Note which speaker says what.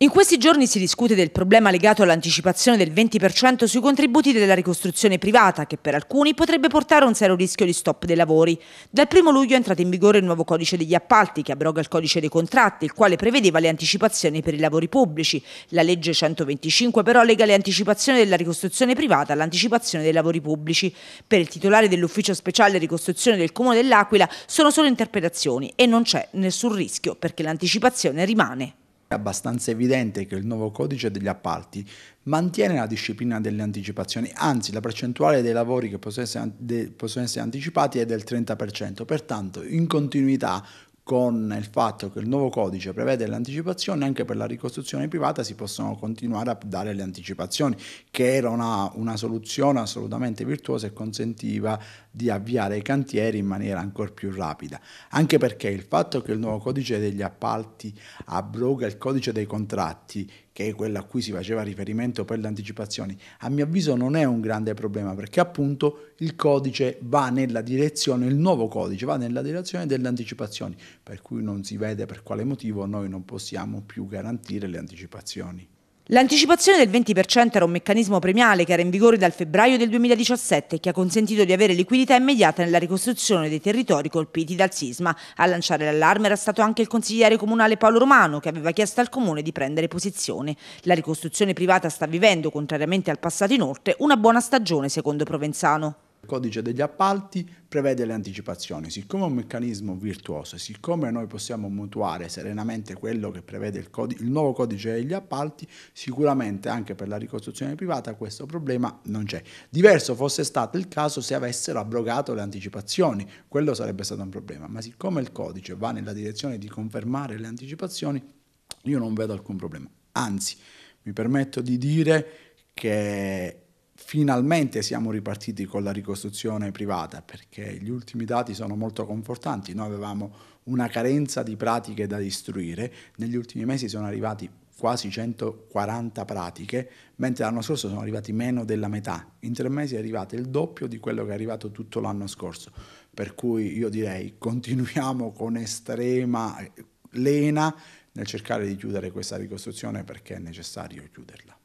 Speaker 1: In questi giorni si discute del problema legato all'anticipazione del 20% sui contributi della ricostruzione privata, che per alcuni potrebbe portare a un serio rischio di stop dei lavori. Dal 1 luglio è entrato in vigore il nuovo codice degli appalti, che abroga il codice dei contratti, il quale prevedeva le anticipazioni per i lavori pubblici. La legge 125 però lega le anticipazioni della ricostruzione privata all'anticipazione dei lavori pubblici. Per il titolare dell'ufficio speciale ricostruzione del Comune dell'Aquila sono solo interpretazioni e non c'è nessun rischio perché l'anticipazione rimane. È
Speaker 2: abbastanza evidente che il nuovo codice degli appalti mantiene la disciplina delle anticipazioni, anzi la percentuale dei lavori che possono essere, possono essere anticipati è del 30%, pertanto in continuità con il fatto che il nuovo codice prevede le anticipazioni, anche per la ricostruzione privata si possono continuare a dare le anticipazioni, che era una, una soluzione assolutamente virtuosa e consentiva di avviare i cantieri in maniera ancora più rapida. Anche perché il fatto che il nuovo codice degli appalti abroga il codice dei contratti, che è quella a cui si faceva riferimento per le anticipazioni, a mio avviso non è un grande problema perché appunto il codice va nella direzione, il nuovo codice va nella direzione delle anticipazioni, per cui non si vede per quale motivo noi non possiamo più garantire le anticipazioni.
Speaker 1: L'anticipazione del 20% era un meccanismo premiale che era in vigore dal febbraio del 2017 e che ha consentito di avere liquidità immediata nella ricostruzione dei territori colpiti dal sisma. A lanciare l'allarme era stato anche il consigliere comunale Paolo Romano che aveva chiesto al comune di prendere posizione. La ricostruzione privata sta vivendo, contrariamente al passato inoltre, una buona stagione secondo Provenzano codice degli appalti prevede le anticipazioni. Siccome è un
Speaker 2: meccanismo virtuoso, e siccome noi possiamo mutuare serenamente quello che prevede il, codice, il nuovo codice degli appalti, sicuramente anche per la ricostruzione privata questo problema non c'è. Diverso fosse stato il caso se avessero abrogato le anticipazioni, quello sarebbe stato un problema, ma siccome il codice va nella direzione di confermare le anticipazioni, io non vedo alcun problema. Anzi, mi permetto di dire che finalmente siamo ripartiti con la ricostruzione privata perché gli ultimi dati sono molto confortanti. Noi avevamo una carenza di pratiche da istruire, negli ultimi mesi sono arrivati quasi 140 pratiche, mentre l'anno scorso sono arrivati meno della metà. In tre mesi è arrivato il doppio di quello che è arrivato tutto l'anno scorso. Per cui io direi continuiamo con estrema lena nel cercare di chiudere questa ricostruzione perché è necessario chiuderla.